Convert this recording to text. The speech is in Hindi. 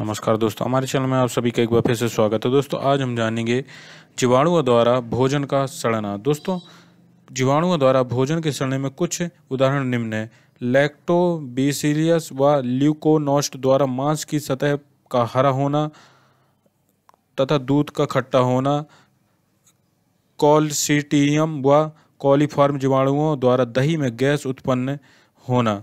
नमस्कार दोस्तों हमारे चैनल में आप सभी का एक बार फिर से स्वागत है दोस्तों आज हम जानेंगे जीवाणुओं द्वारा भोजन का सड़ना दोस्तों जीवाणुओं द्वारा भोजन के सड़ने में कुछ उदाहरण निम्न है लैक्टोबीसीलियस व ल्यूकोनोस्ट द्वारा मांस की सतह का हरा होना तथा दूध का खट्टा होना कॉलसीटियम व कॉलीफॉर्म जीवाणुओं द्वारा दही में गैस उत्पन्न होना